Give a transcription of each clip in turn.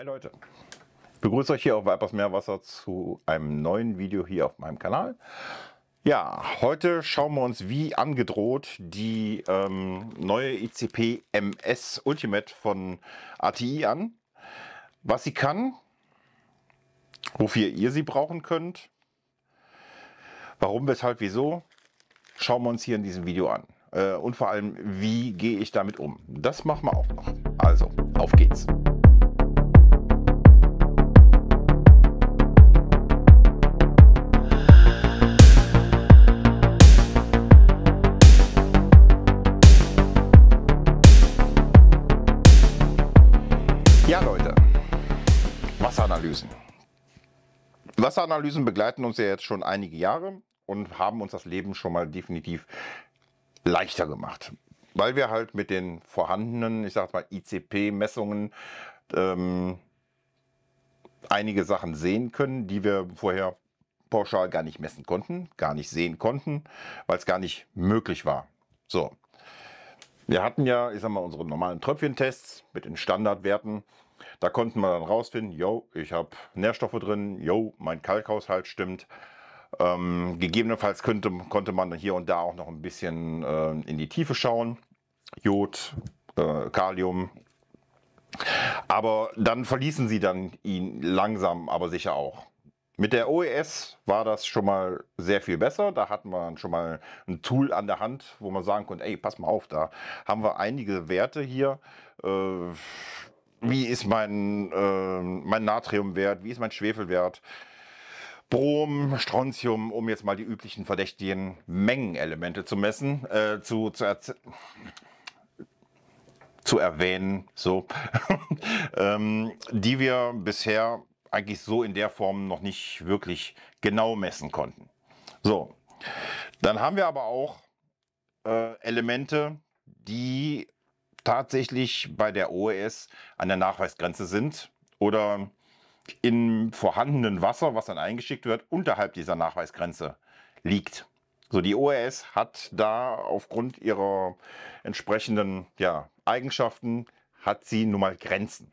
Hi Leute, ich begrüße euch hier auf Vipers Meerwasser zu einem neuen Video hier auf meinem Kanal. Ja, heute schauen wir uns wie angedroht die ähm, neue ICP MS Ultimate von ATI an. Was sie kann, wofür ihr sie brauchen könnt, warum, weshalb, wieso, schauen wir uns hier in diesem Video an. Äh, und vor allem, wie gehe ich damit um? Das machen wir auch noch. Also, auf geht's! Wasseranalysen. Wasseranalysen begleiten uns ja jetzt schon einige Jahre und haben uns das Leben schon mal definitiv leichter gemacht. Weil wir halt mit den vorhandenen, ich sag mal, ICP-Messungen ähm, einige Sachen sehen können, die wir vorher pauschal gar nicht messen konnten, gar nicht sehen konnten, weil es gar nicht möglich war. So. Wir hatten ja, ich sag mal, unsere normalen Tröpfchentests mit den Standardwerten da konnten wir dann rausfinden, yo, ich habe Nährstoffe drin, yo, mein Kalkhaushalt stimmt. Ähm, gegebenenfalls könnte, konnte man hier und da auch noch ein bisschen äh, in die Tiefe schauen. Jod, äh, Kalium. Aber dann verließen sie dann ihn langsam, aber sicher auch. Mit der OES war das schon mal sehr viel besser. Da hatten wir schon mal ein Tool an der Hand, wo man sagen konnte, ey, pass mal auf, da haben wir einige Werte hier. Äh, wie ist mein, äh, mein Natriumwert, wie ist mein Schwefelwert, Brom, Strontium, um jetzt mal die üblichen verdächtigen Mengenelemente zu messen, äh, zu, zu, zu erwähnen, so, ähm, die wir bisher eigentlich so in der Form noch nicht wirklich genau messen konnten. So, dann haben wir aber auch äh, Elemente, die tatsächlich bei der OES an der Nachweisgrenze sind oder im vorhandenen Wasser, was dann eingeschickt wird, unterhalb dieser Nachweisgrenze liegt. So, die OES hat da aufgrund ihrer entsprechenden ja, Eigenschaften, hat sie nun mal Grenzen.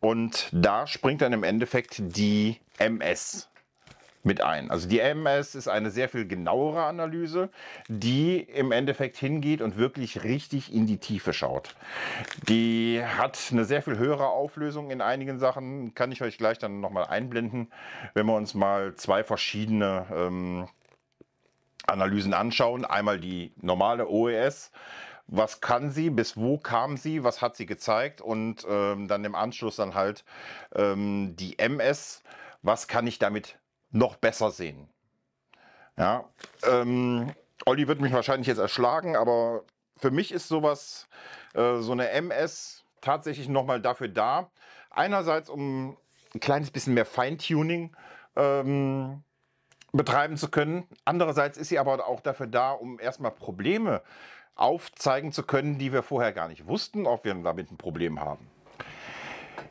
Und da springt dann im Endeffekt die MS mit ein. Also die MS ist eine sehr viel genauere Analyse, die im Endeffekt hingeht und wirklich richtig in die Tiefe schaut. Die hat eine sehr viel höhere Auflösung in einigen Sachen, kann ich euch gleich dann nochmal einblenden, wenn wir uns mal zwei verschiedene ähm, Analysen anschauen. Einmal die normale OES, was kann sie, bis wo kam sie, was hat sie gezeigt und ähm, dann im Anschluss dann halt ähm, die MS, was kann ich damit noch besser sehen. Ja, ähm, Olli wird mich wahrscheinlich jetzt erschlagen, aber für mich ist sowas, äh, so eine MS tatsächlich nochmal dafür da. Einerseits, um ein kleines bisschen mehr Feintuning ähm, betreiben zu können. Andererseits ist sie aber auch dafür da, um erstmal Probleme aufzeigen zu können, die wir vorher gar nicht wussten, ob wir damit ein Problem haben.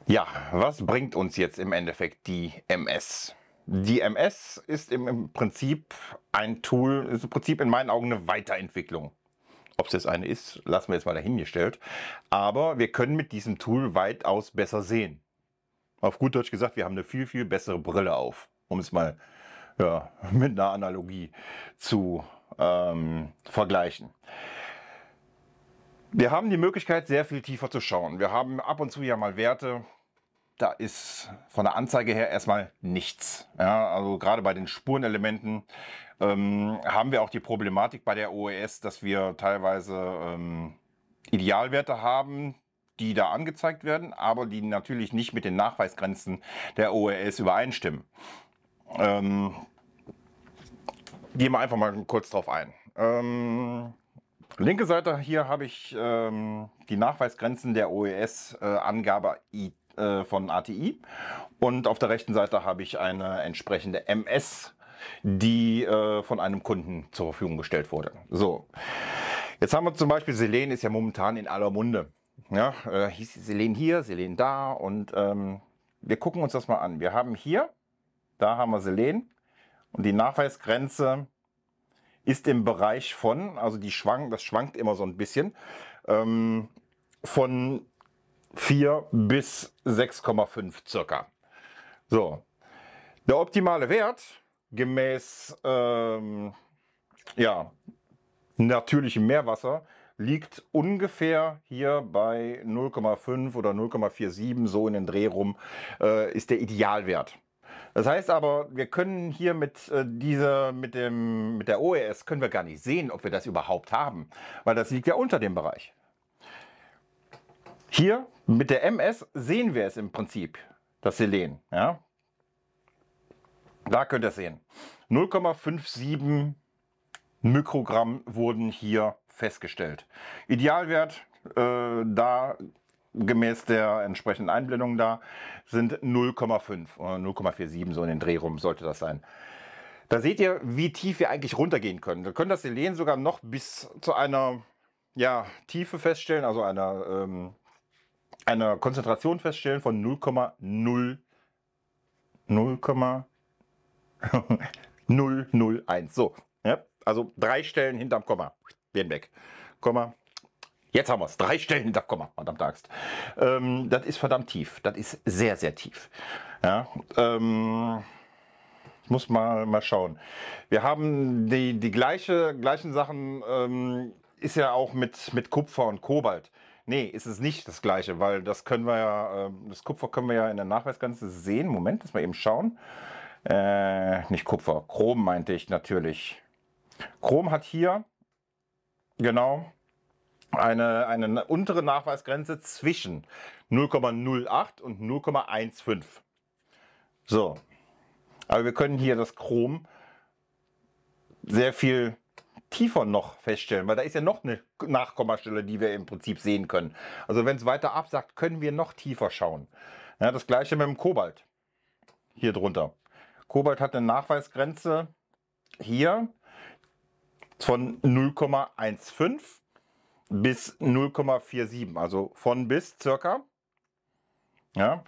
Ja, was bringt uns jetzt im Endeffekt die MS? DMS ist im Prinzip ein Tool, ist im Prinzip in meinen Augen eine Weiterentwicklung. Ob es jetzt eine ist, lassen wir jetzt mal dahingestellt. Aber wir können mit diesem Tool weitaus besser sehen. Auf gut Deutsch gesagt, wir haben eine viel, viel bessere Brille auf, um es mal ja, mit einer Analogie zu ähm, vergleichen. Wir haben die Möglichkeit, sehr viel tiefer zu schauen. Wir haben ab und zu ja mal Werte, da ist von der Anzeige her erstmal nichts. Ja, also gerade bei den Spurenelementen ähm, haben wir auch die Problematik bei der OES, dass wir teilweise ähm, Idealwerte haben, die da angezeigt werden, aber die natürlich nicht mit den Nachweisgrenzen der OES übereinstimmen. Ähm, gehen wir einfach mal kurz drauf ein. Ähm, linke Seite hier habe ich ähm, die Nachweisgrenzen der OES-Angabe äh, äh, von ATI. Und auf der rechten Seite habe ich eine entsprechende MS, die äh, von einem Kunden zur Verfügung gestellt wurde. So, jetzt haben wir zum Beispiel Selen ist ja momentan in aller Munde. Ja, äh, hieß Selen hier, Selen da und ähm, wir gucken uns das mal an. Wir haben hier, da haben wir Selen und die Nachweisgrenze ist im Bereich von, also die schwank, das schwankt immer so ein bisschen, ähm, von 4 bis 6,5 circa. So, der optimale Wert gemäß ähm, ja, natürlichem Meerwasser liegt ungefähr hier bei 0,5 oder 0,47, so in den Dreh rum, äh, ist der Idealwert. Das heißt aber, wir können hier mit äh, dieser, mit dem, mit der OES können wir gar nicht sehen, ob wir das überhaupt haben, weil das liegt ja unter dem Bereich. Hier mit der MS sehen wir es im Prinzip, das Selen. Ja? Da könnt ihr es sehen. 0,57 Mikrogramm wurden hier festgestellt. Idealwert äh, da gemäß der entsprechenden Einblendung da sind 0,5 oder 0,47 so in den Dreh rum sollte das sein. Da seht ihr, wie tief wir eigentlich runtergehen können. Wir können das Selen sogar noch bis zu einer ja, Tiefe feststellen, also einer ähm, eine Konzentration feststellen von 0,0 0,001. So, ja, also drei Stellen hinterm Komma werden weg. Komma. Jetzt haben wir es. Drei Stellen hinterm Komma, verdammt Axt. Ähm, das ist verdammt tief. Das ist sehr, sehr tief. Ja, ähm, ich muss mal, mal schauen. Wir haben die, die gleiche, gleichen Sachen, ähm, ist ja auch mit, mit Kupfer und Kobalt. Nee, ist es nicht das gleiche, weil das können wir ja, ähm, das Kupfer können wir ja in der Nachweisgrenze sehen. Moment, dass wir eben schauen. Äh, nicht Kupfer, Chrom meinte ich natürlich. Chrom hat hier, genau, eine, eine untere Nachweisgrenze zwischen 0,08 und 0,15. So, aber wir können hier das Chrom sehr viel tiefer noch feststellen, weil da ist ja noch eine Nachkommastelle, die wir im Prinzip sehen können. Also wenn es weiter absagt, können wir noch tiefer schauen. Ja, das gleiche mit dem Kobalt hier drunter. Kobalt hat eine Nachweisgrenze hier von 0,15 bis 0,47, also von bis circa. Ja,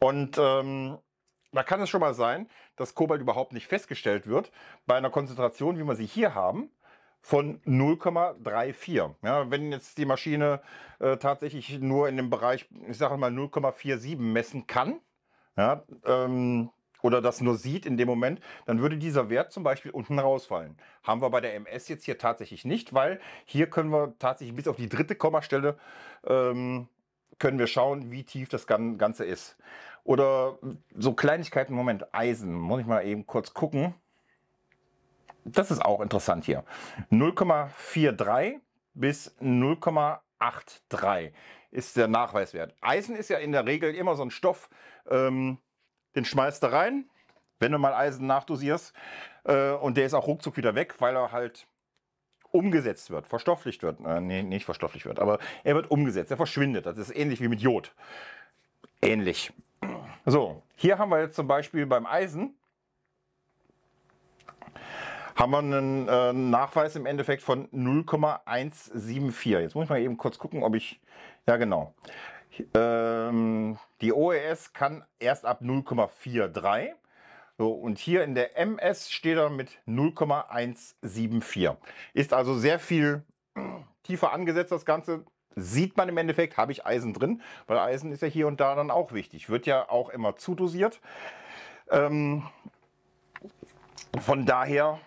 und ähm, da kann es schon mal sein, dass Kobalt überhaupt nicht festgestellt wird bei einer Konzentration, wie wir sie hier haben von 0,34. Ja, wenn jetzt die Maschine äh, tatsächlich nur in dem Bereich, ich sage mal 0,47 messen kann, ja, ähm, oder das nur sieht in dem Moment, dann würde dieser Wert zum Beispiel unten rausfallen. Haben wir bei der MS jetzt hier tatsächlich nicht, weil hier können wir tatsächlich bis auf die dritte Kommastelle ähm, können wir schauen, wie tief das Ganze ist. Oder so Kleinigkeiten, Moment, Eisen, muss ich mal eben kurz gucken das ist auch interessant hier. 0,43 bis 0,83 ist der Nachweiswert. Eisen ist ja in der Regel immer so ein Stoff, ähm, den schmeißt du rein, wenn du mal Eisen nachdosierst. Äh, und der ist auch ruckzuck wieder weg, weil er halt umgesetzt wird, verstofflicht wird. Äh, nee, nicht verstofflicht wird, aber er wird umgesetzt, er verschwindet. Das ist ähnlich wie mit Jod. Ähnlich. So, hier haben wir jetzt zum Beispiel beim Eisen haben wir einen äh, Nachweis im Endeffekt von 0,174. Jetzt muss ich mal eben kurz gucken, ob ich... Ja, genau. Ähm, die OES kann erst ab 0,43. So, und hier in der MS steht er mit 0,174. Ist also sehr viel äh, tiefer angesetzt, das Ganze. Sieht man im Endeffekt, habe ich Eisen drin, weil Eisen ist ja hier und da dann auch wichtig. Wird ja auch immer zudosiert. Ähm, von daher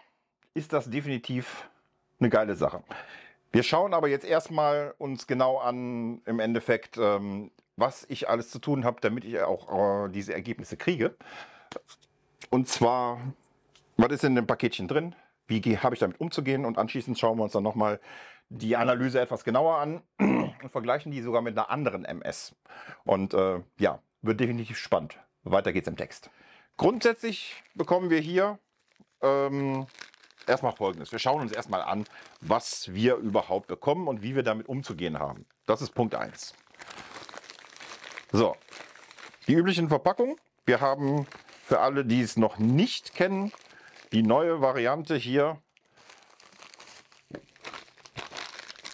ist das definitiv eine geile Sache. Wir schauen aber jetzt erstmal uns genau an, im Endeffekt, ähm, was ich alles zu tun habe, damit ich auch äh, diese Ergebnisse kriege. Und zwar, was ist in dem Paketchen drin? Wie habe ich damit umzugehen? Und anschließend schauen wir uns dann nochmal die Analyse etwas genauer an und vergleichen die sogar mit einer anderen MS. Und äh, ja, wird definitiv spannend. Weiter geht's im Text. Grundsätzlich bekommen wir hier ähm, erstmal folgendes. Wir schauen uns erstmal an, was wir überhaupt bekommen und wie wir damit umzugehen haben. Das ist Punkt 1. So, die üblichen Verpackungen. Wir haben für alle, die es noch nicht kennen, die neue Variante hier.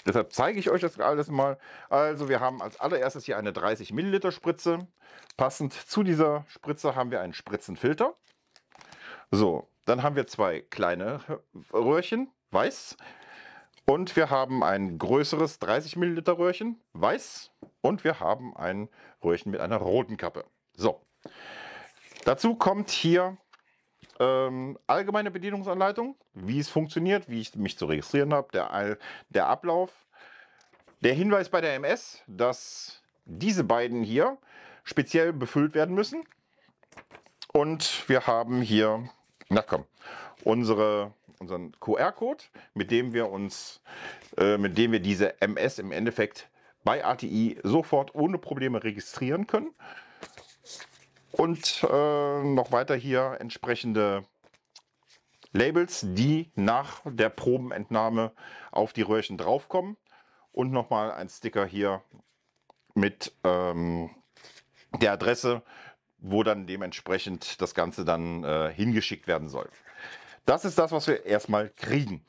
Deshalb zeige ich euch das alles mal. Also wir haben als allererstes hier eine 30 Milliliter Spritze. Passend zu dieser Spritze haben wir einen Spritzenfilter. So, dann haben wir zwei kleine Röhrchen, weiß. Und wir haben ein größeres 30 Milliliter Röhrchen, weiß. Und wir haben ein Röhrchen mit einer roten Kappe. So. Dazu kommt hier ähm, allgemeine Bedienungsanleitung, wie es funktioniert, wie ich mich zu registrieren habe, der, der Ablauf. Der Hinweis bei der MS, dass diese beiden hier speziell befüllt werden müssen. Und wir haben hier na komm, unsere, unseren QR-Code, mit dem wir uns, äh, mit dem wir diese MS im Endeffekt bei ATI sofort ohne Probleme registrieren können und äh, noch weiter hier entsprechende Labels, die nach der Probenentnahme auf die Röhrchen draufkommen und nochmal ein Sticker hier mit ähm, der Adresse wo dann dementsprechend das Ganze dann äh, hingeschickt werden soll. Das ist das, was wir erstmal kriegen.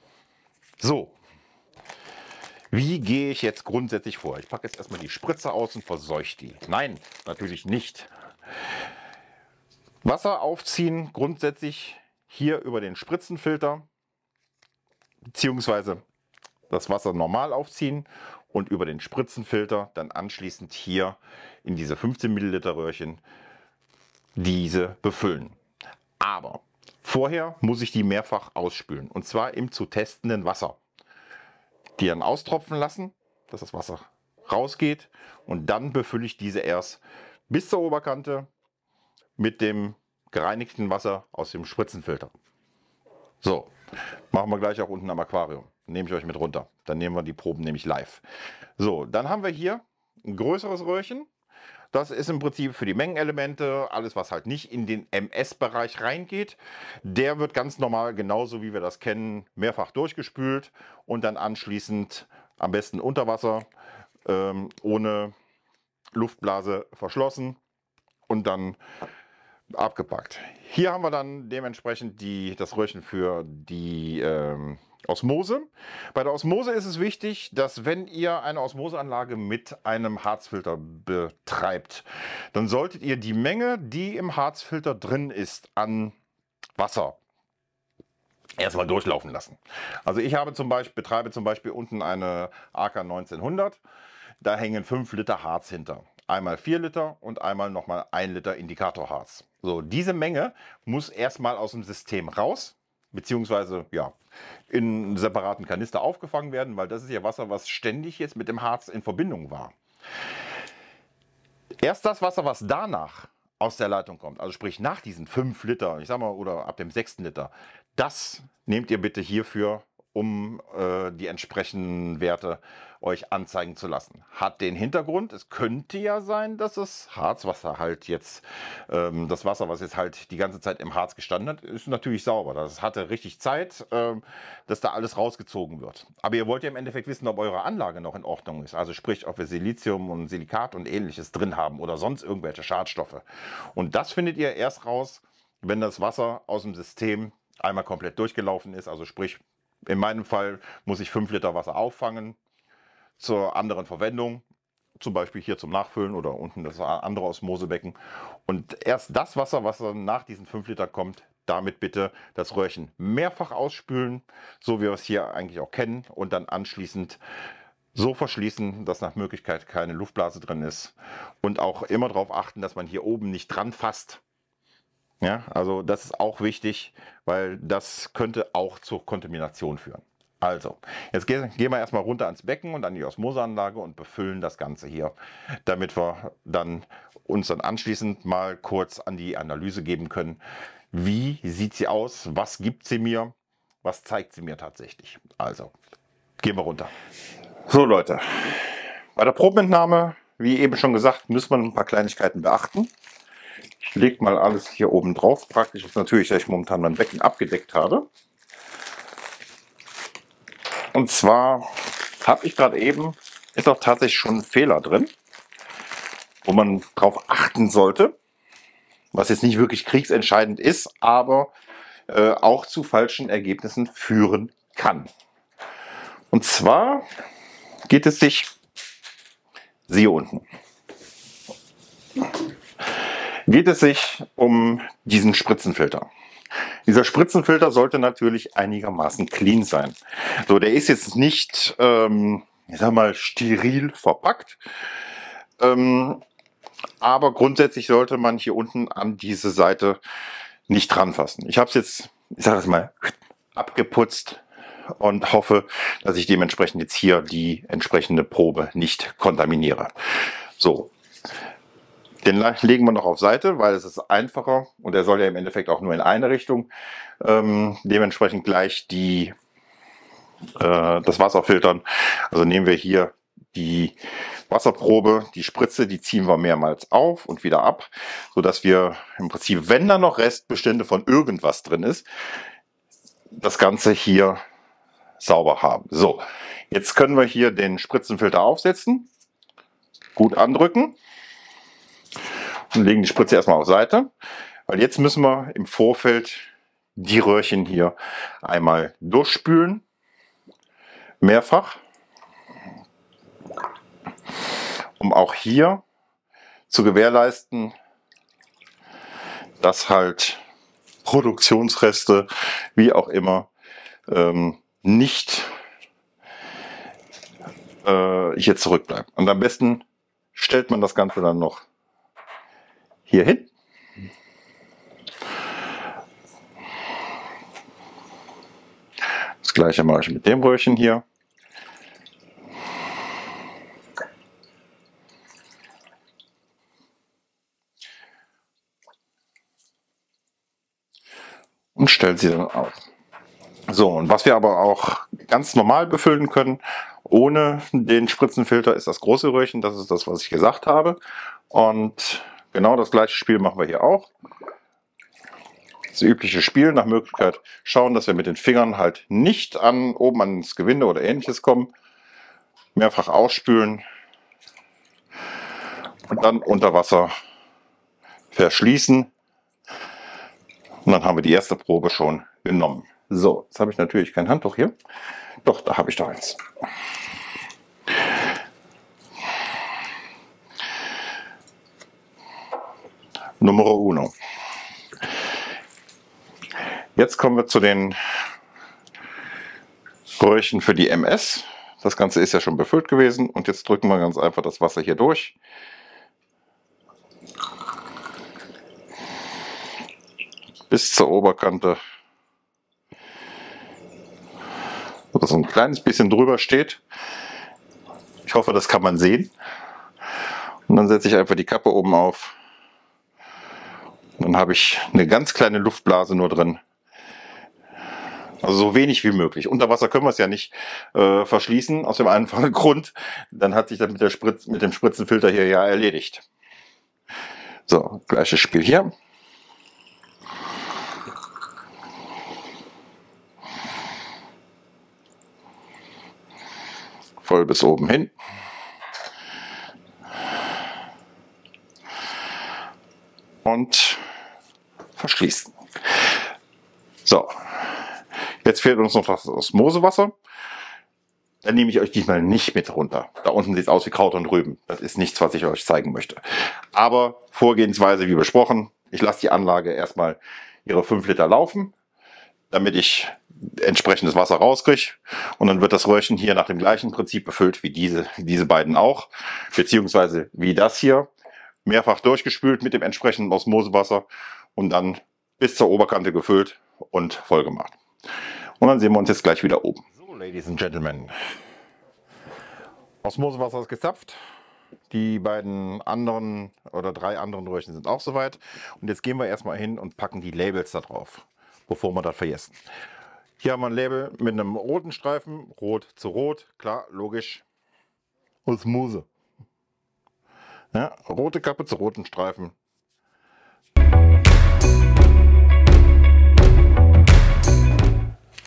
So, wie gehe ich jetzt grundsätzlich vor? Ich packe jetzt erstmal die Spritze aus und verseuche die. Nein, natürlich nicht. Wasser aufziehen grundsätzlich hier über den Spritzenfilter, beziehungsweise das Wasser normal aufziehen und über den Spritzenfilter dann anschließend hier in diese 15 Milliliter Röhrchen diese befüllen. Aber vorher muss ich die mehrfach ausspülen und zwar im zu testenden Wasser. Die dann austropfen lassen, dass das Wasser rausgeht und dann befülle ich diese erst bis zur Oberkante mit dem gereinigten Wasser aus dem Spritzenfilter. So, machen wir gleich auch unten am Aquarium. Nehme ich euch mit runter. Dann nehmen wir die Proben nämlich live. So, dann haben wir hier ein größeres Röhrchen das ist im Prinzip für die Mengenelemente, alles was halt nicht in den MS-Bereich reingeht. Der wird ganz normal, genauso wie wir das kennen, mehrfach durchgespült und dann anschließend am besten unter Wasser ähm, ohne Luftblase verschlossen und dann abgepackt. Hier haben wir dann dementsprechend die, das Röhrchen für die ähm, Osmose. Bei der Osmose ist es wichtig, dass wenn ihr eine Osmoseanlage mit einem Harzfilter betreibt, dann solltet ihr die Menge, die im Harzfilter drin ist, an Wasser erstmal durchlaufen lassen. Also ich habe zum Beispiel, betreibe zum Beispiel unten eine AK 1900. Da hängen 5 Liter Harz hinter. Einmal 4 Liter und einmal nochmal 1 Liter Indikatorharz. So, diese Menge muss erstmal aus dem System raus beziehungsweise ja, in einen separaten Kanister aufgefangen werden, weil das ist ja Wasser, was ständig jetzt mit dem Harz in Verbindung war. Erst das Wasser, was danach aus der Leitung kommt, also sprich nach diesen 5 Liter, ich sag mal, oder ab dem 6. Liter, das nehmt ihr bitte hierfür um äh, die entsprechenden Werte euch anzeigen zu lassen. Hat den Hintergrund, es könnte ja sein, dass das Harzwasser halt jetzt, ähm, das Wasser, was jetzt halt die ganze Zeit im Harz gestanden hat, ist natürlich sauber. Das hatte richtig Zeit, ähm, dass da alles rausgezogen wird. Aber ihr wollt ja im Endeffekt wissen, ob eure Anlage noch in Ordnung ist. Also sprich, ob wir Silizium und Silikat und ähnliches drin haben oder sonst irgendwelche Schadstoffe. Und das findet ihr erst raus, wenn das Wasser aus dem System einmal komplett durchgelaufen ist, also sprich in meinem Fall muss ich 5 Liter Wasser auffangen zur anderen Verwendung, zum Beispiel hier zum Nachfüllen oder unten das andere Osmosebecken. Und erst das Wasser, was dann nach diesen 5 Liter kommt, damit bitte das Röhrchen mehrfach ausspülen, so wie wir es hier eigentlich auch kennen, und dann anschließend so verschließen, dass nach Möglichkeit keine Luftblase drin ist. Und auch immer darauf achten, dass man hier oben nicht dran fasst, ja, also das ist auch wichtig, weil das könnte auch zur Kontamination führen. Also, jetzt gehen, gehen wir erstmal runter ans Becken und an die Osmoseanlage und befüllen das Ganze hier, damit wir dann uns dann anschließend mal kurz an die Analyse geben können. Wie sieht sie aus? Was gibt sie mir? Was zeigt sie mir tatsächlich? Also, gehen wir runter. So Leute, bei der Probenentnahme, wie eben schon gesagt, muss man ein paar Kleinigkeiten beachten. Ich lege mal alles hier oben drauf. Praktisch ist natürlich, dass ich momentan mein Becken abgedeckt habe. Und zwar habe ich gerade eben, ist auch tatsächlich schon ein Fehler drin, wo man drauf achten sollte, was jetzt nicht wirklich kriegsentscheidend ist, aber äh, auch zu falschen Ergebnissen führen kann. Und zwar geht es sich, siehe unten, geht es sich um diesen Spritzenfilter. Dieser Spritzenfilter sollte natürlich einigermaßen clean sein. So, der ist jetzt nicht, ähm, ich sag mal, steril verpackt. Ähm, aber grundsätzlich sollte man hier unten an diese Seite nicht dranfassen. Ich habe es jetzt, ich sage es mal, abgeputzt und hoffe, dass ich dementsprechend jetzt hier die entsprechende Probe nicht kontaminiere. So, den legen wir noch auf Seite, weil es ist einfacher und er soll ja im Endeffekt auch nur in eine Richtung. Ähm, dementsprechend gleich die, äh, das Wasser filtern. Also nehmen wir hier die Wasserprobe, die Spritze, die ziehen wir mehrmals auf und wieder ab, sodass wir im Prinzip, wenn da noch Restbestände von irgendwas drin ist, das Ganze hier sauber haben. So, jetzt können wir hier den Spritzenfilter aufsetzen, gut andrücken und legen die Spritze erstmal auf Seite, weil jetzt müssen wir im Vorfeld die Röhrchen hier einmal durchspülen, mehrfach, um auch hier zu gewährleisten, dass halt Produktionsreste, wie auch immer, ähm, nicht äh, hier zurückbleiben. Und am besten stellt man das Ganze dann noch hin. Das gleiche mache ich mit dem Röhrchen hier. Und stelle sie dann auf. So, und was wir aber auch ganz normal befüllen können, ohne den Spritzenfilter, ist das große Röhrchen. Das ist das, was ich gesagt habe. Und Genau das gleiche Spiel machen wir hier auch. Das übliche Spiel, nach Möglichkeit schauen, dass wir mit den Fingern halt nicht an oben ans Gewinde oder ähnliches kommen. Mehrfach ausspülen und dann unter Wasser verschließen. Und dann haben wir die erste Probe schon genommen. So, jetzt habe ich natürlich kein Handtuch hier. Doch, da habe ich doch eins. Numero uno. Jetzt kommen wir zu den Röhrchen für die MS. Das Ganze ist ja schon befüllt gewesen und jetzt drücken wir ganz einfach das Wasser hier durch. Bis zur Oberkante, dass so ein kleines bisschen drüber steht. Ich hoffe, das kann man sehen. Und dann setze ich einfach die Kappe oben auf dann habe ich eine ganz kleine Luftblase nur drin. Also so wenig wie möglich. Unter Wasser können wir es ja nicht äh, verschließen, aus dem einfachen Grund. Dann hat sich das mit, der Spritz, mit dem Spritzenfilter hier ja erledigt. So, gleiches Spiel hier. Voll bis oben hin. Und verschließen. So, jetzt fehlt uns noch das Osmosewasser. Dann nehme ich euch diesmal nicht mit runter. Da unten sieht es aus wie Kraut und Rüben. Das ist nichts, was ich euch zeigen möchte. Aber Vorgehensweise wie besprochen. Ich lasse die Anlage erstmal ihre 5 Liter laufen, damit ich entsprechendes Wasser rauskriege. Und dann wird das Röhrchen hier nach dem gleichen Prinzip befüllt wie diese, diese beiden auch. Beziehungsweise wie das hier. Mehrfach durchgespült mit dem entsprechenden Osmosewasser und dann bis zur Oberkante gefüllt und voll gemacht. Und dann sehen wir uns jetzt gleich wieder oben. So, Ladies and Gentlemen. Osmosewasser ist gezapft. Die beiden anderen oder drei anderen Röhrchen sind auch soweit. Und jetzt gehen wir erstmal hin und packen die Labels da drauf, bevor wir das vergessen. Hier haben wir ein Label mit einem roten Streifen, rot zu rot, klar, logisch. Osmose. Ja, rote Kappe zu roten Streifen,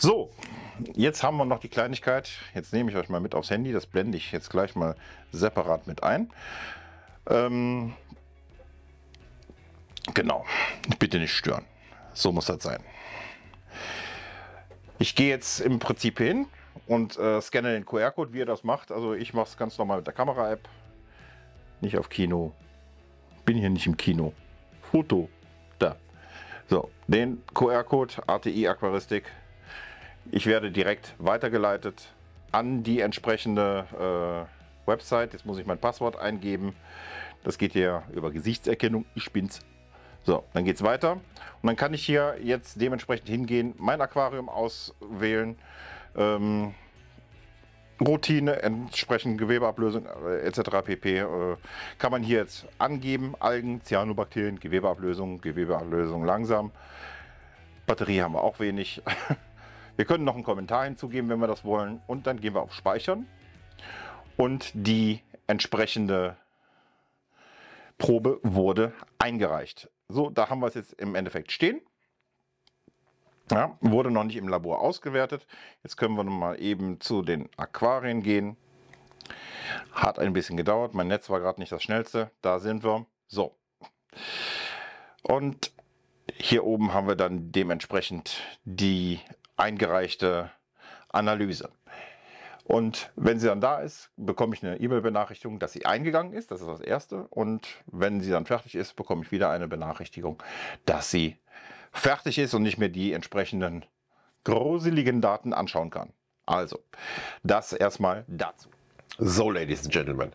So, jetzt haben wir noch die Kleinigkeit. Jetzt nehme ich euch mal mit aufs Handy. Das blende ich jetzt gleich mal separat mit ein. Ähm, genau, bitte nicht stören. So muss das sein. Ich gehe jetzt im Prinzip hin und äh, scanne den QR-Code, wie ihr das macht. Also ich mache es ganz normal mit der Kamera-App. Nicht auf Kino. Bin hier nicht im Kino. Foto. Da. So, den QR-Code ATI Aquaristik ich werde direkt weitergeleitet an die entsprechende äh, Website. Jetzt muss ich mein Passwort eingeben. Das geht hier über Gesichtserkennung. Ich bin's. So, dann geht's weiter. Und dann kann ich hier jetzt dementsprechend hingehen, mein Aquarium auswählen. Ähm, Routine, entsprechend Gewebeablösung äh, etc. pp. Äh, kann man hier jetzt angeben. Algen, Cyanobakterien, Gewebeablösung, Gewebeablösung langsam. Batterie haben wir auch wenig. Wir können noch einen Kommentar hinzugeben, wenn wir das wollen. Und dann gehen wir auf Speichern und die entsprechende Probe wurde eingereicht. So, da haben wir es jetzt im Endeffekt stehen. Ja, wurde noch nicht im Labor ausgewertet. Jetzt können wir mal eben zu den Aquarien gehen. Hat ein bisschen gedauert. Mein Netz war gerade nicht das schnellste. Da sind wir. So. Und hier oben haben wir dann dementsprechend die eingereichte Analyse. Und wenn sie dann da ist, bekomme ich eine E-Mail-Benachrichtigung, dass sie eingegangen ist. Das ist das Erste. Und wenn sie dann fertig ist, bekomme ich wieder eine Benachrichtigung, dass sie fertig ist und nicht mehr die entsprechenden gruseligen Daten anschauen kann. Also, das erstmal dazu. So, Ladies and Gentlemen.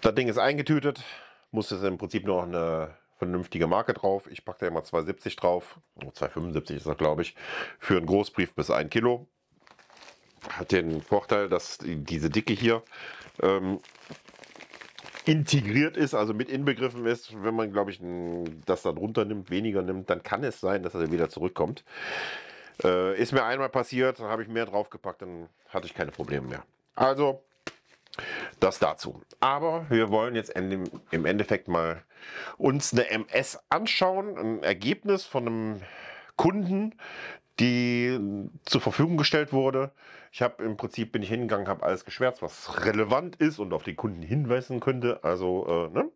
Das Ding ist eingetütet. Muss es im Prinzip nur noch eine vernünftige Marke drauf. Ich packe da immer 2,70 drauf. 2,75 ist das, glaube ich. Für einen Großbrief bis 1 Kilo. Hat den Vorteil, dass diese Dicke hier ähm, integriert ist, also mit inbegriffen ist. Wenn man, glaube ich, das dann runter nimmt, weniger nimmt, dann kann es sein, dass er wieder zurückkommt. Äh, ist mir einmal passiert, dann habe ich mehr draufgepackt, dann hatte ich keine Probleme mehr. Also, das dazu. Aber wir wollen jetzt im Endeffekt mal uns eine MS anschauen, ein Ergebnis von einem Kunden, die zur Verfügung gestellt wurde. Ich habe im Prinzip bin ich hingegangen, habe alles geschwärzt, was relevant ist und auf den Kunden hinweisen könnte. Also äh, ne?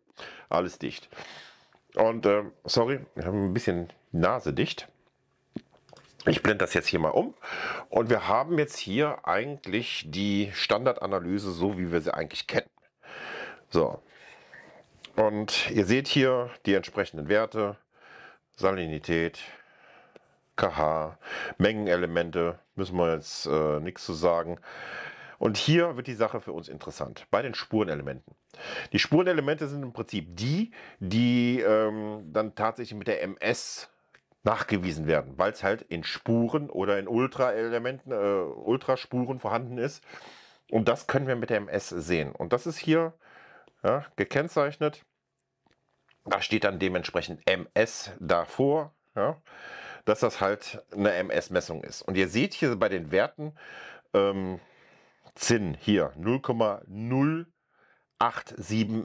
alles dicht. Und äh, sorry, wir haben ein bisschen Nase dicht. Ich blende das jetzt hier mal um. Und wir haben jetzt hier eigentlich die Standardanalyse, so wie wir sie eigentlich kennen. So, und ihr seht hier die entsprechenden Werte, Salinität, KH, Mengenelemente, müssen wir jetzt äh, nichts zu sagen. Und hier wird die Sache für uns interessant, bei den Spurenelementen. Die Spurenelemente sind im Prinzip die, die ähm, dann tatsächlich mit der MS nachgewiesen werden, weil es halt in Spuren oder in Ultraelementen, äh, Ultraspuren vorhanden ist. Und das können wir mit der MS sehen. Und das ist hier ja, gekennzeichnet. Da steht dann dementsprechend MS davor, ja, dass das halt eine MS-Messung ist. Und ihr seht hier bei den Werten, ähm, Zinn hier 0,087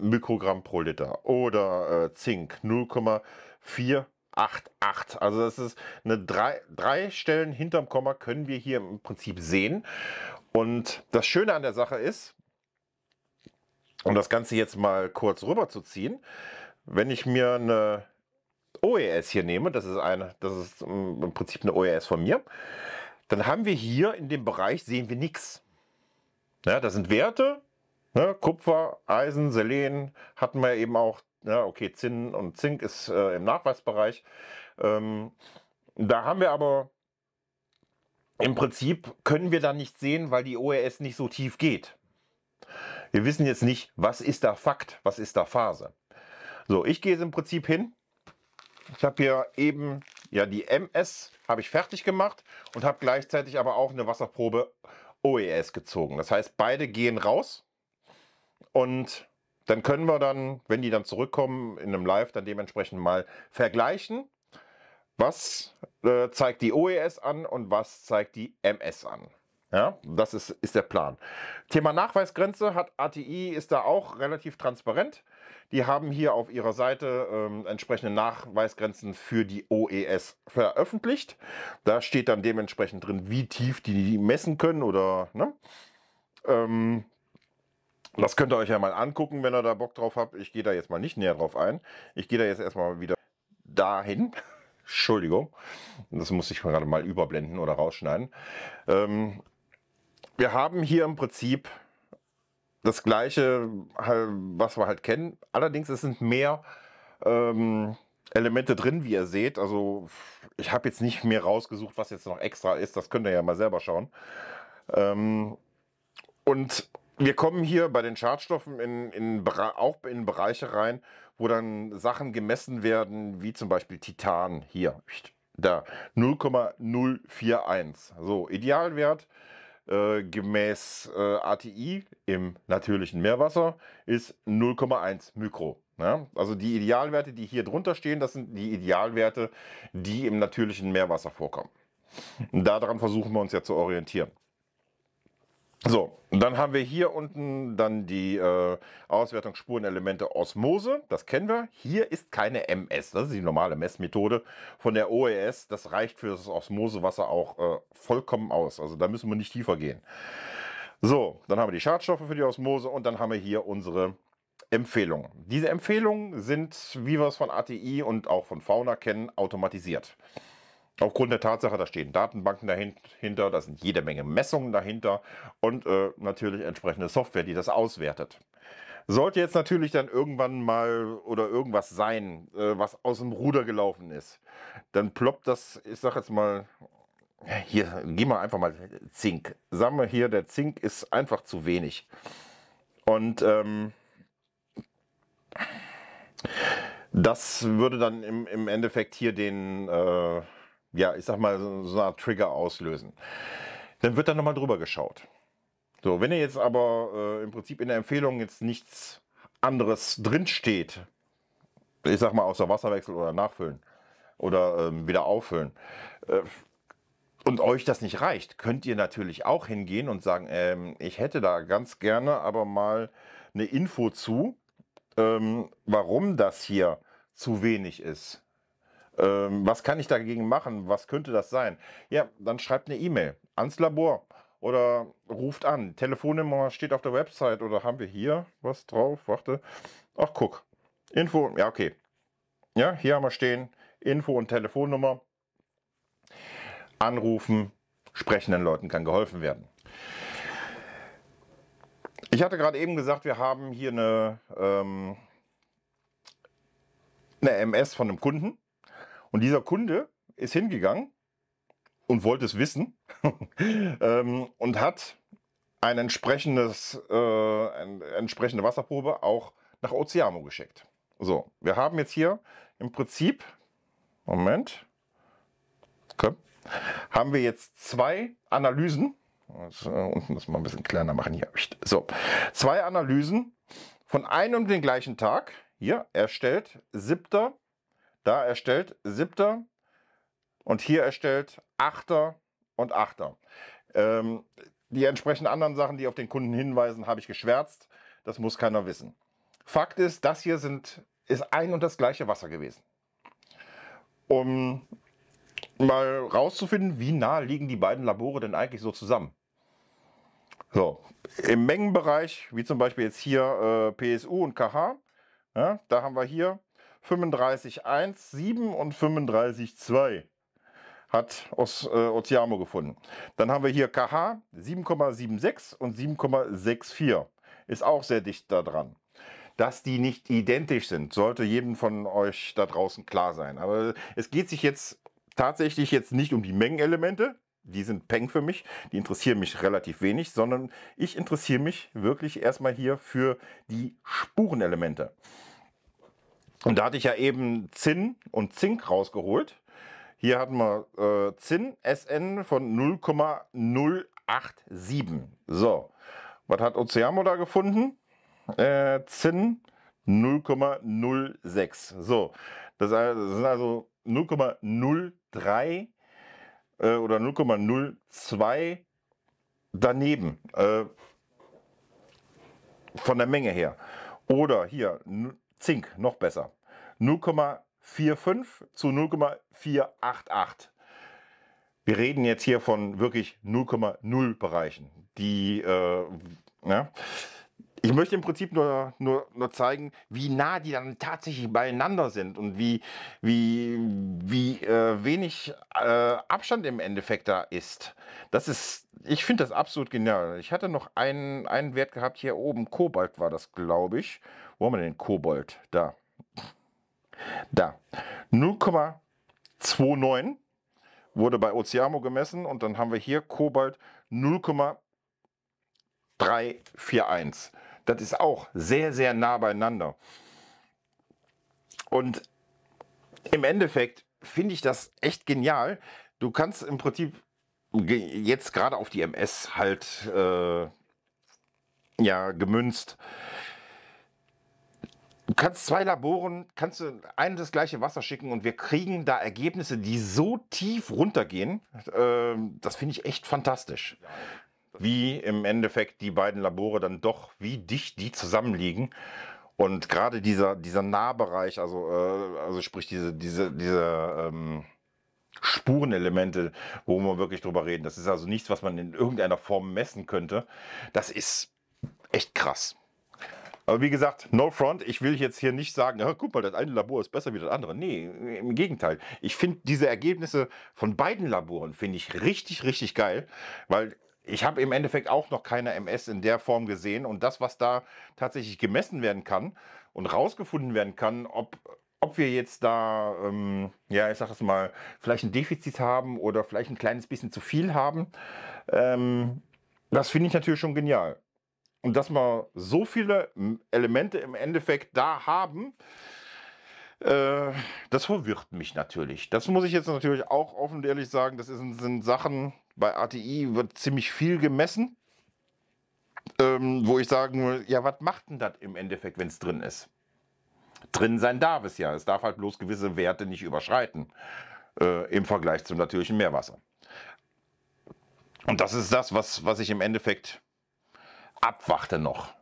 Mikrogramm pro Liter oder äh, Zink 0,488. Also das ist eine drei, drei Stellen hinterm Komma können wir hier im Prinzip sehen. Und das Schöne an der Sache ist, um das Ganze jetzt mal kurz rüber zu ziehen, wenn ich mir eine OES hier nehme, das ist, eine, das ist ähm, im Prinzip eine OES von mir, dann haben wir hier in dem Bereich sehen wir nichts. Ja, das sind Werte, ne, Kupfer, Eisen, Selen, hatten wir eben auch, ja, okay, Zinn und Zink ist äh, im Nachweisbereich. Ähm, da haben wir aber im Prinzip, können wir da nicht sehen, weil die OES nicht so tief geht. Wir wissen jetzt nicht, was ist da Fakt, was ist da Phase. So, ich gehe jetzt im Prinzip hin. Ich habe hier eben ja die MS habe ich fertig gemacht und habe gleichzeitig aber auch eine Wasserprobe OES gezogen. Das heißt, beide gehen raus und dann können wir dann, wenn die dann zurückkommen in einem Live, dann dementsprechend mal vergleichen, was äh, zeigt die OES an und was zeigt die MS an. Ja, das ist, ist der Plan. Thema Nachweisgrenze hat ATI, ist da auch relativ transparent. Die haben hier auf ihrer Seite ähm, entsprechende Nachweisgrenzen für die OES veröffentlicht. Da steht dann dementsprechend drin, wie tief die messen können oder... Ne? Ähm, das könnt ihr euch ja mal angucken, wenn ihr da Bock drauf habt. Ich gehe da jetzt mal nicht näher drauf ein. Ich gehe da jetzt erstmal wieder dahin. Entschuldigung, das muss ich gerade mal überblenden oder rausschneiden. Ähm, wir haben hier im Prinzip das gleiche, was wir halt kennen. Allerdings es sind mehr ähm, Elemente drin, wie ihr seht. Also ich habe jetzt nicht mehr rausgesucht, was jetzt noch extra ist. Das könnt ihr ja mal selber schauen. Ähm, und wir kommen hier bei den Schadstoffen in, in, auch in Bereiche rein, wo dann Sachen gemessen werden, wie zum Beispiel Titan hier. Da 0,041. So, Idealwert äh, gemäß äh, ATI im natürlichen Meerwasser ist 0,1 Mikro. Ja? Ne? Also die Idealwerte, die hier drunter stehen, das sind die Idealwerte, die im natürlichen Meerwasser vorkommen. Und daran versuchen wir uns ja zu orientieren. So, dann haben wir hier unten dann die äh, Auswertung Spurenelemente Osmose. Das kennen wir. Hier ist keine MS. Das ist die normale Messmethode von der OES. Das reicht für das Osmosewasser auch äh, vollkommen aus. Also da müssen wir nicht tiefer gehen. So, dann haben wir die Schadstoffe für die Osmose und dann haben wir hier unsere Empfehlungen. Diese Empfehlungen sind, wie wir es von ATI und auch von Fauna kennen, automatisiert. Aufgrund der Tatsache, da stehen Datenbanken dahinter, da sind jede Menge Messungen dahinter und äh, natürlich entsprechende Software, die das auswertet. Sollte jetzt natürlich dann irgendwann mal oder irgendwas sein, äh, was aus dem Ruder gelaufen ist, dann ploppt das, ich sag jetzt mal, hier, geh mal einfach mal Zink. Sagen wir hier, der Zink ist einfach zu wenig. Und ähm, das würde dann im, im Endeffekt hier den... Äh, ja, ich sag mal, so, eine Art Trigger auslösen. Dann wird da nochmal drüber geschaut. So, wenn ihr jetzt aber äh, im Prinzip in der Empfehlung jetzt nichts anderes drinsteht, ich sag mal außer Wasserwechsel oder Nachfüllen oder ähm, wieder auffüllen, äh, und euch das nicht reicht, könnt ihr natürlich auch hingehen und sagen, ähm, ich hätte da ganz gerne aber mal eine Info zu, ähm, warum das hier zu wenig ist. Ähm, was kann ich dagegen machen? Was könnte das sein? Ja, dann schreibt eine E-Mail ans Labor oder ruft an. Telefonnummer steht auf der Website oder haben wir hier was drauf? Warte. Ach, guck. Info, ja, okay. Ja, hier haben wir stehen. Info und Telefonnummer. Anrufen, sprechenden Leuten kann geholfen werden. Ich hatte gerade eben gesagt, wir haben hier eine, ähm, eine MS von einem Kunden. Und dieser Kunde ist hingegangen und wollte es wissen ähm, und hat ein entsprechendes, äh, eine entsprechende Wasserprobe auch nach Oceano geschickt. So, wir haben jetzt hier im Prinzip, Moment, okay, haben wir jetzt zwei Analysen. Also, unten das mal ein bisschen kleiner machen hier. So, zwei Analysen von einem und den gleichen Tag. Hier erstellt, 7. Da erstellt siebter und hier erstellt achter und achter. Ähm, die entsprechenden anderen Sachen, die auf den Kunden hinweisen, habe ich geschwärzt. Das muss keiner wissen. Fakt ist, das hier sind, ist ein und das gleiche Wasser gewesen. Um mal rauszufinden, wie nah liegen die beiden Labore denn eigentlich so zusammen. So, im Mengenbereich, wie zum Beispiel jetzt hier äh, PSU und KH, ja, da haben wir hier 35.1.7 und 35.2 hat Os, äh, Oziamo gefunden. Dann haben wir hier KH 7,76 und 7,64. Ist auch sehr dicht da dran. Dass die nicht identisch sind, sollte jedem von euch da draußen klar sein. Aber es geht sich jetzt tatsächlich jetzt nicht um die Mengenelemente. Die sind Peng für mich, die interessieren mich relativ wenig, sondern ich interessiere mich wirklich erstmal hier für die Spurenelemente. Und da hatte ich ja eben Zinn und Zink rausgeholt. Hier hatten wir äh, Zinn SN von 0,087. So, was hat Oceamo da gefunden? Äh, Zinn 0,06. So, also, das, sind also 0,03 äh, oder 0,02 daneben. Äh, von der Menge her. Oder hier Zink, noch besser. 0,45 zu 0,488. Wir reden jetzt hier von wirklich 0,0 Bereichen. Die, äh, ne? Ich möchte im Prinzip nur, nur, nur zeigen, wie nah die dann tatsächlich beieinander sind und wie, wie, wie äh, wenig äh, Abstand im Endeffekt da ist. Das ist, ich finde das absolut genial. Ich hatte noch einen, einen Wert gehabt hier oben. Kobalt war das, glaube ich. Wo haben wir den Kobalt? Da. Da. 0,29 wurde bei Oceamo gemessen und dann haben wir hier Kobold 0,341. Das ist auch sehr, sehr nah beieinander. Und im Endeffekt finde ich das echt genial. Du kannst im Prinzip jetzt gerade auf die MS halt äh, ja gemünzt. Du kannst zwei Laboren, kannst du ein das gleiche Wasser schicken und wir kriegen da Ergebnisse, die so tief runtergehen. Äh, das finde ich echt fantastisch wie im Endeffekt die beiden Labore dann doch, wie dicht die zusammenliegen. Und gerade dieser, dieser Nahbereich, also, äh, also sprich diese, diese, diese ähm, Spurenelemente, wo wir wirklich drüber reden, das ist also nichts, was man in irgendeiner Form messen könnte. Das ist echt krass. Aber wie gesagt, no front. Ich will jetzt hier nicht sagen, guck mal, das eine Labor ist besser wie das andere. Nee, im Gegenteil. Ich finde diese Ergebnisse von beiden Laboren finde ich richtig, richtig geil, weil ich habe im Endeffekt auch noch keine MS in der Form gesehen und das, was da tatsächlich gemessen werden kann und rausgefunden werden kann, ob, ob wir jetzt da, ähm, ja, ich sage es mal, vielleicht ein Defizit haben oder vielleicht ein kleines bisschen zu viel haben, ähm, das finde ich natürlich schon genial. Und dass wir so viele ähm, Elemente im Endeffekt da haben, äh, das verwirrt mich natürlich. Das muss ich jetzt natürlich auch offen und ehrlich sagen, das sind Sachen, bei ATI wird ziemlich viel gemessen, ähm, wo ich sagen würde, ja, was macht denn das im Endeffekt, wenn es drin ist? Drin sein darf es ja. Es darf halt bloß gewisse Werte nicht überschreiten äh, im Vergleich zum natürlichen Meerwasser. Und das ist das, was, was ich im Endeffekt abwarte noch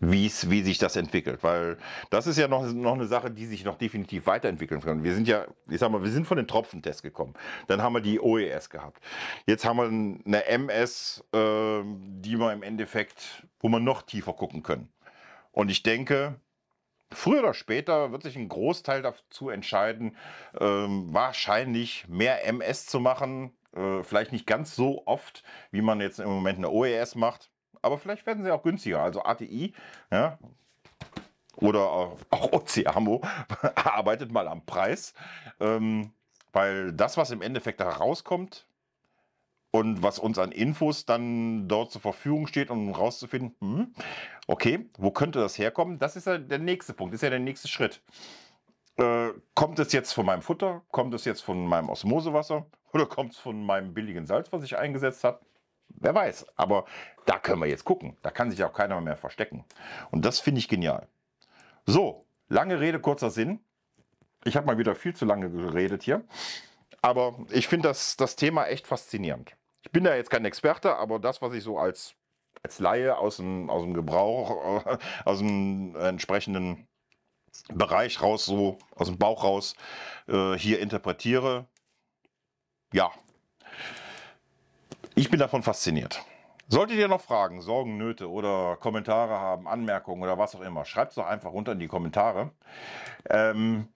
wie wie sich das entwickelt. Weil das ist ja noch, noch eine Sache, die sich noch definitiv weiterentwickeln kann. Wir sind ja, ich sag mal, wir sind von den Tropfentests gekommen. Dann haben wir die OES gehabt. Jetzt haben wir eine MS, äh, die wir im Endeffekt, wo wir noch tiefer gucken können. Und ich denke, früher oder später wird sich ein Großteil dazu entscheiden, äh, wahrscheinlich mehr MS zu machen. Äh, vielleicht nicht ganz so oft, wie man jetzt im Moment eine OES macht aber vielleicht werden sie auch günstiger. Also ATI, ja, oder äh, auch, auch Oceamo arbeitet mal am Preis, ähm, weil das, was im Endeffekt da rauskommt und was uns an Infos dann dort zur Verfügung steht, um rauszufinden, hm, okay, wo könnte das herkommen, das ist ja der nächste Punkt, ist ja der nächste Schritt. Äh, kommt es jetzt von meinem Futter? Kommt es jetzt von meinem Osmosewasser? Oder kommt es von meinem billigen Salz, was ich eingesetzt habe? Wer weiß, aber da können wir jetzt gucken. Da kann sich auch keiner mehr verstecken. Und das finde ich genial. So, lange Rede, kurzer Sinn. Ich habe mal wieder viel zu lange geredet hier. Aber ich finde das, das Thema echt faszinierend. Ich bin da jetzt kein Experte, aber das, was ich so als, als Laie aus dem, aus dem Gebrauch, aus dem entsprechenden Bereich raus, so aus dem Bauch raus, äh, hier interpretiere, ja, ich bin davon fasziniert. Solltet ihr noch Fragen, Sorgen, Nöte oder Kommentare haben, Anmerkungen oder was auch immer, schreibt es doch einfach runter in die Kommentare. Ähm,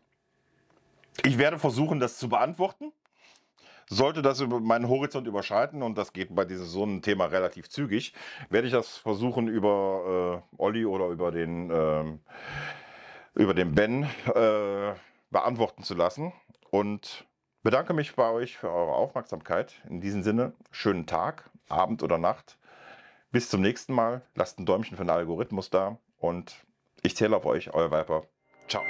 ich werde versuchen, das zu beantworten. Sollte das über meinen Horizont überschreiten, und das geht bei diesem so einem Thema relativ zügig, werde ich das versuchen, über äh, Olli oder über den, äh, über den Ben äh, beantworten zu lassen. Und Bedanke mich bei euch für eure Aufmerksamkeit. In diesem Sinne, schönen Tag, Abend oder Nacht. Bis zum nächsten Mal. Lasst ein Däumchen für den Algorithmus da und ich zähle auf euch, euer Viper. Ciao.